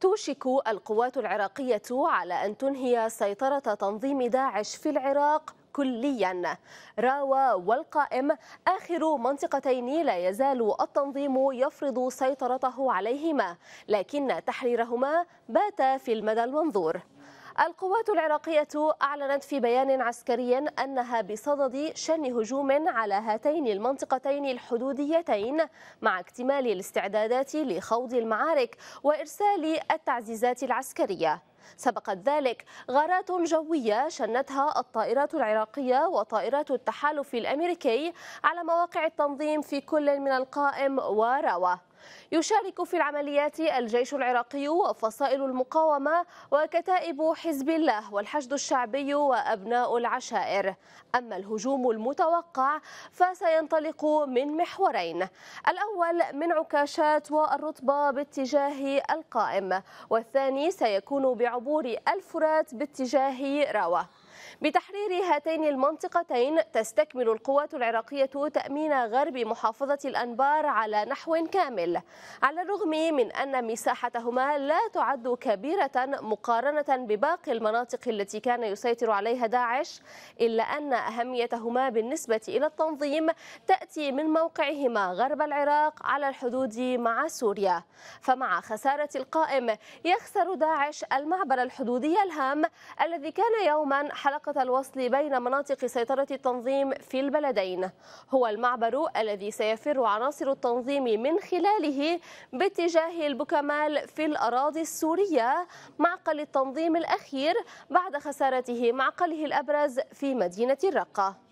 توشك القوات العراقية على أن تنهي سيطرة تنظيم داعش في العراق كليا راوى والقائم آخر منطقتين لا يزال التنظيم يفرض سيطرته عليهما لكن تحريرهما بات في المدى المنظور القوات العراقية أعلنت في بيان عسكري أنها بصدد شن هجوم على هاتين المنطقتين الحدوديتين مع اكتمال الاستعدادات لخوض المعارك وإرسال التعزيزات العسكرية سبقت ذلك غارات جوية شنتها الطائرات العراقية وطائرات التحالف الأمريكي على مواقع التنظيم في كل من القائم وراوة يشارك في العمليات الجيش العراقي وفصائل المقاومة وكتائب حزب الله والحشد الشعبي وأبناء العشائر أما الهجوم المتوقع فسينطلق من محورين الأول من عكاشات والرطبة باتجاه القائم والثاني سيكون بعبور الفرات باتجاه راوة بتحرير هاتين المنطقتين تستكمل القوات العراقية تأمين غرب محافظة الأنبار على نحو كامل على الرغم من أن مساحتهما لا تعد كبيرة مقارنة بباقي المناطق التي كان يسيطر عليها داعش إلا أن أهميتهما بالنسبة إلى التنظيم تأتي من موقعهما غرب العراق على الحدود مع سوريا فمع خسارة القائم يخسر داعش المعبر الحدودي الهام الذي كان يوما حلقة علاقة الوصل بين مناطق سيطرة التنظيم في البلدين هو المعبر الذي سيفر عناصر التنظيم من خلاله باتجاه البكمال في الأراضي السورية معقل التنظيم الأخير بعد خسارته معقله الأبرز في مدينة الرقة